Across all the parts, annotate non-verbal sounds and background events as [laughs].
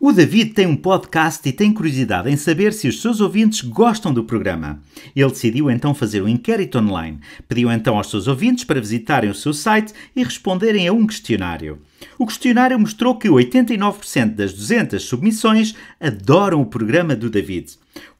O David tem um podcast e tem curiosidade em saber se os seus ouvintes gostam do programa. Ele decidiu então fazer um inquérito online. Pediu então aos seus ouvintes para visitarem o seu site e responderem a um questionário. O questionário mostrou que 89% das 200 submissões adoram o programa do David.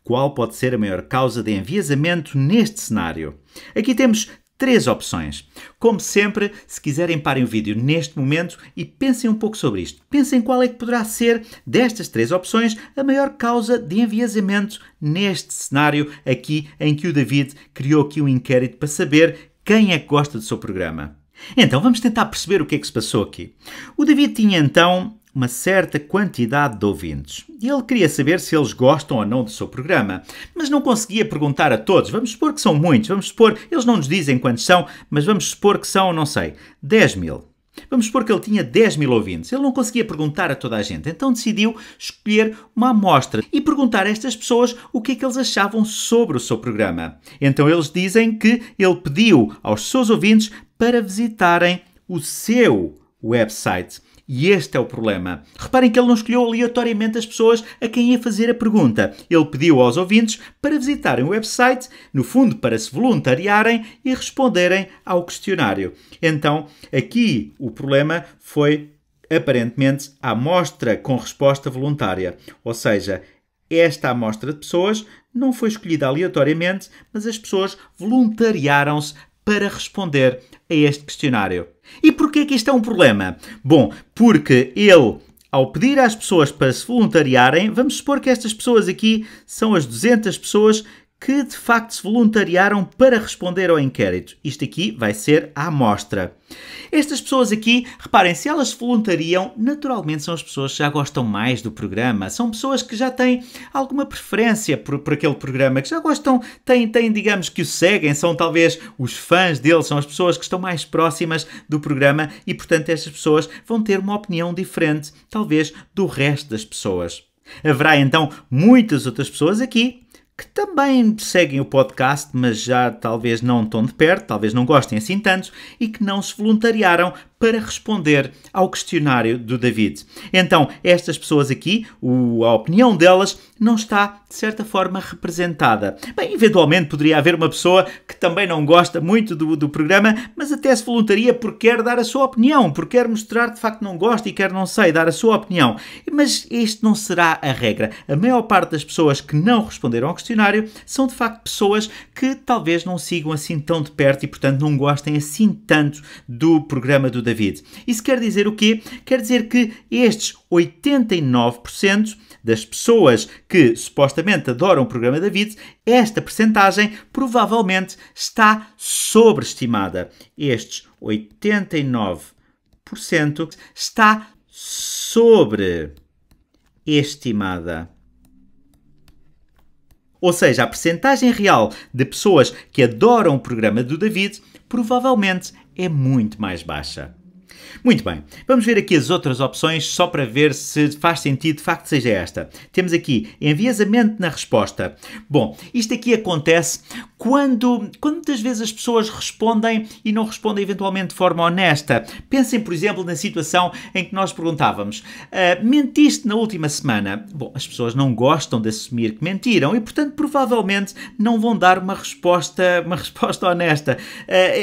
Qual pode ser a maior causa de enviesamento neste cenário? Aqui temos três opções. Como sempre, se quiserem parem o vídeo neste momento e pensem um pouco sobre isto. Pensem qual é que poderá ser, destas três opções, a maior causa de enviesamento neste cenário aqui em que o David criou aqui um inquérito para saber quem é que gosta do seu programa. Então vamos tentar perceber o que é que se passou aqui. O David tinha então uma certa quantidade de ouvintes. E ele queria saber se eles gostam ou não do seu programa, mas não conseguia perguntar a todos. Vamos supor que são muitos, vamos supor, eles não nos dizem quantos são, mas vamos supor que são, não sei, 10 mil. Vamos supor que ele tinha 10 mil ouvintes. Ele não conseguia perguntar a toda a gente, então decidiu escolher uma amostra e perguntar a estas pessoas o que é que eles achavam sobre o seu programa. Então eles dizem que ele pediu aos seus ouvintes para visitarem o seu website. E este é o problema. Reparem que ele não escolheu aleatoriamente as pessoas a quem ia fazer a pergunta. Ele pediu aos ouvintes para visitarem o website, no fundo, para se voluntariarem e responderem ao questionário. Então, aqui o problema foi aparentemente a amostra com resposta voluntária, ou seja, esta amostra de pessoas não foi escolhida aleatoriamente, mas as pessoas voluntariaram-se para responder a este questionário. E porquê que isto é um problema? Bom, porque ele ao pedir às pessoas para se voluntariarem, vamos supor que estas pessoas aqui são as 200 pessoas que de facto se voluntariaram para responder ao inquérito. Isto aqui vai ser a amostra. Estas pessoas aqui, reparem, se elas se voluntariam, naturalmente são as pessoas que já gostam mais do programa, são pessoas que já têm alguma preferência por, por aquele programa, que já gostam, têm, têm, digamos, que o seguem, são talvez os fãs dele, são as pessoas que estão mais próximas do programa e, portanto, estas pessoas vão ter uma opinião diferente, talvez, do resto das pessoas. Haverá então muitas outras pessoas aqui que também seguem o podcast, mas já talvez não tão de perto, talvez não gostem assim tanto e que não se voluntariaram para responder ao questionário do David. Então, estas pessoas aqui, o, a opinião delas não está, de certa forma, representada. Bem, eventualmente poderia haver uma pessoa que também não gosta muito do, do programa, mas até se voluntaria porque quer dar a sua opinião, porque quer mostrar de facto que não gosta e quer, não sei, dar a sua opinião. Mas este não será a regra. A maior parte das pessoas que não responderam ao questionário são, de facto, pessoas que talvez não sigam assim tão de perto e, portanto, não gostem assim tanto do programa do David. David. Isso quer dizer o quê? Quer dizer que estes 89% das pessoas que supostamente adoram o programa David, esta percentagem provavelmente está sobreestimada. Estes 89% está sobreestimada. Ou seja, a percentagem real de pessoas que adoram o programa do David provavelmente é muito mais baixa. Muito bem, vamos ver aqui as outras opções só para ver se faz sentido de facto seja esta. Temos aqui enviesamento na resposta. Bom, isto aqui acontece quando, quantas muitas vezes as pessoas respondem e não respondem eventualmente de forma honesta. Pensem, por exemplo, na situação em que nós perguntávamos: uh, mentiste na última semana? Bom, as pessoas não gostam de assumir que mentiram e, portanto, provavelmente não vão dar uma resposta, uma [laughs] resposta honesta.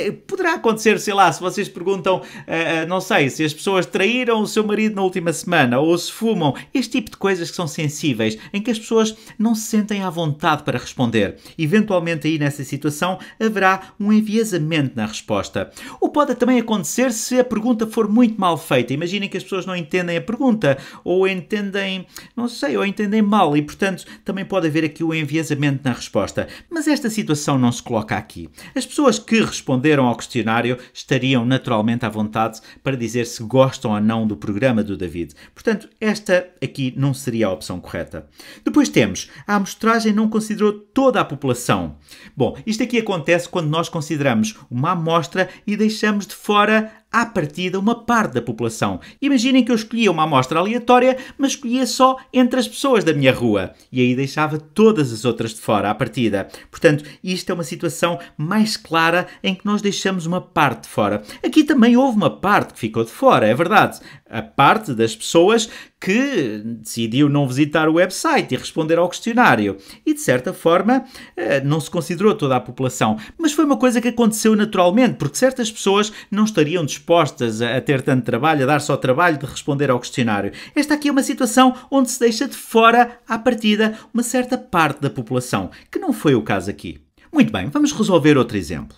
Uh, poderá acontecer, sei lá, se vocês perguntam. Uh, eh, não sei, se as pessoas traíram o seu marido na última semana ou se fumam, este tipo de coisas que são sensíveis, em que as pessoas não se sentem à vontade para responder. Eventualmente, aí nessa situação, haverá um enviesamento na resposta. Ou pode também acontecer se a pergunta for muito mal feita. Imaginem que as pessoas não entendem a pergunta ou entendem, não sei, ou entendem mal e, portanto, também pode haver aqui o um enviesamento na resposta. Mas esta situação não se coloca aqui. As pessoas que responderam ao questionário estariam naturalmente à vontade para dizer se gostam ou não do programa do David. Portanto, esta aqui não seria a opção correta. Depois temos, a amostragem não considerou toda a população. Bom, isto aqui acontece quando nós consideramos uma amostra e deixamos de fora à partida, uma parte da população. Imaginem que eu escolhia uma amostra aleatória, mas escolhia só entre as pessoas da minha rua. E aí deixava todas as outras de fora à partida. Portanto, isto é uma situação mais clara em que nós deixamos uma parte de fora. Aqui também houve uma parte que ficou de fora, é verdade. A parte das pessoas que decidiu não visitar o website e responder ao questionário. E de certa forma eh, não se considerou toda a população. Mas foi uma coisa que aconteceu naturalmente, porque certas pessoas não estariam dispostas a ter tanto trabalho, a dar só trabalho de responder ao questionário. Esta aqui é uma situação onde se deixa de fora, à partida, uma certa parte da população, que não foi o caso aqui. Muito bem, vamos resolver outro exemplo.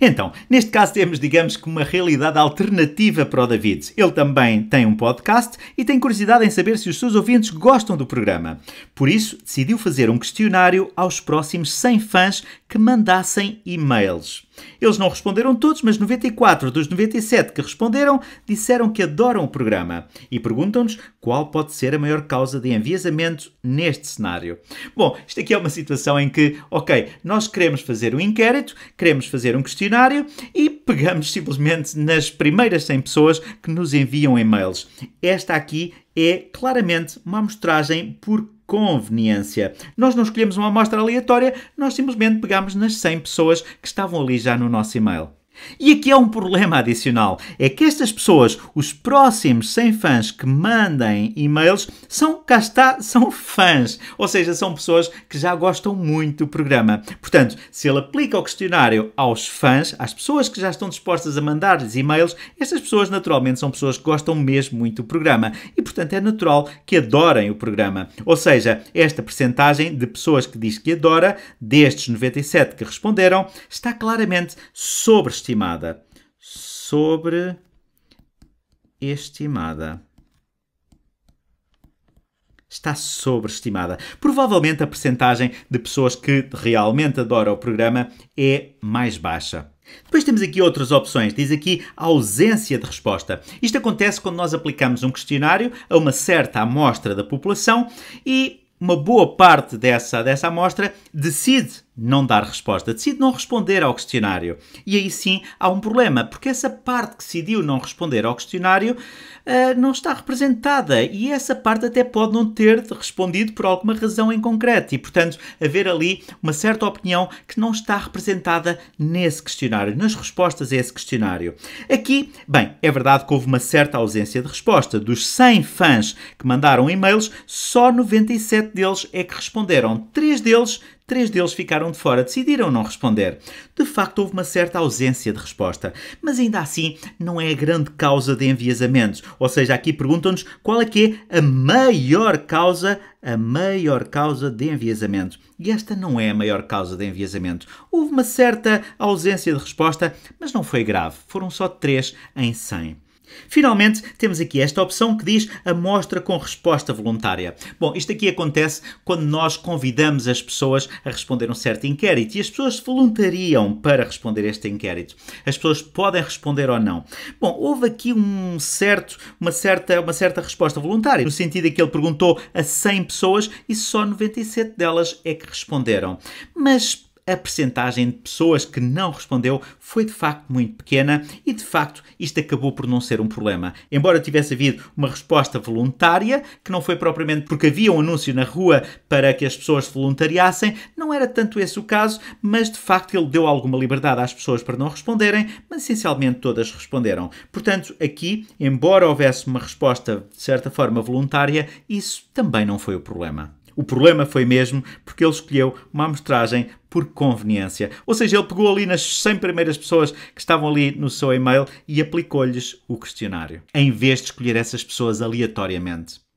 Então, neste caso temos, digamos que, uma realidade alternativa para o David. Ele também tem um podcast e tem curiosidade em saber se os seus ouvintes gostam do programa. Por isso, decidiu fazer um questionário aos próximos 100 fãs que mandassem e-mails. Eles não responderam todos, mas 94 dos 97 que responderam disseram que adoram o programa e perguntam-nos qual pode ser a maior causa de enviesamento neste cenário. Bom, isto aqui é uma situação em que, ok, nós queremos fazer um inquérito, queremos fazer um questionário e pegamos simplesmente nas primeiras 100 pessoas que nos enviam e-mails. Esta aqui é claramente uma amostragem por conveniência. Nós não escolhemos uma amostra aleatória, nós simplesmente pegamos nas 100 pessoas que estavam ali já no nosso e-mail. E aqui há um problema adicional: é que estas pessoas, os próximos 100 fãs que mandem e-mails, são, cá está, são fãs. Ou seja, são pessoas que já gostam muito do programa. Portanto, se ele aplica o questionário aos fãs, às pessoas que já estão dispostas a mandar-lhes e-mails, estas pessoas naturalmente são pessoas que gostam mesmo muito do programa. E portanto é natural que adorem o programa. Ou seja, esta percentagem de pessoas que diz que adora, destes 97 que responderam, está claramente sobre sobre sobreestimada. Está sobreestimada. Provavelmente a percentagem de pessoas que realmente adoram o programa é mais baixa. Depois temos aqui outras opções. Diz aqui ausência de resposta. Isto acontece quando nós aplicamos um questionário a uma certa amostra da população e uma boa parte dessa, dessa amostra decide não dar resposta, decide não responder ao questionário. E aí sim há um problema, porque essa parte que decidiu não responder ao questionário eh, não está representada e essa parte até pode não ter respondido por alguma razão em concreto e, portanto, haver ali uma certa opinião que não está representada nesse questionário, nas respostas a esse questionário. Aqui, bem, é verdade que houve uma certa ausência de resposta. Dos 100 fãs que mandaram e-mails, só 97 deles é que responderam. Três deles Três deles ficaram de fora, decidiram não responder. De facto, houve uma certa ausência de resposta, mas ainda assim não é a grande causa de enviesamentos. Ou seja, aqui perguntam-nos qual é que é a maior causa a maior causa de enviesamentos. E esta não é a maior causa de enviesamentos. Houve uma certa ausência de resposta, mas não foi grave. Foram só três em 100. Finalmente, temos aqui esta opção que diz amostra com resposta voluntária. Bom, isto aqui acontece quando nós convidamos as pessoas a responder um certo inquérito e as pessoas se voluntariam para responder este inquérito. As pessoas podem responder ou não. Bom, houve aqui um certo, uma, certa, uma certa resposta voluntária, no sentido em que ele perguntou a 100 pessoas e só 97 delas é que responderam. Mas a percentagem de pessoas que não respondeu foi de facto muito pequena e de facto isto acabou por não ser um problema. Embora tivesse havido uma resposta voluntária, que não foi propriamente porque havia um anúncio na rua para que as pessoas se voluntariassem, não era tanto esse o caso, mas de facto ele deu alguma liberdade às pessoas para não responderem, mas essencialmente todas responderam. Portanto, aqui, embora houvesse uma resposta de certa forma voluntária, isso também não foi o problema. O problema foi mesmo porque ele escolheu uma amostragem por conveniência. Ou seja, ele pegou ali nas 100 primeiras pessoas que estavam ali no seu e-mail e aplicou-lhes o questionário, em vez de escolher essas pessoas aleatoriamente.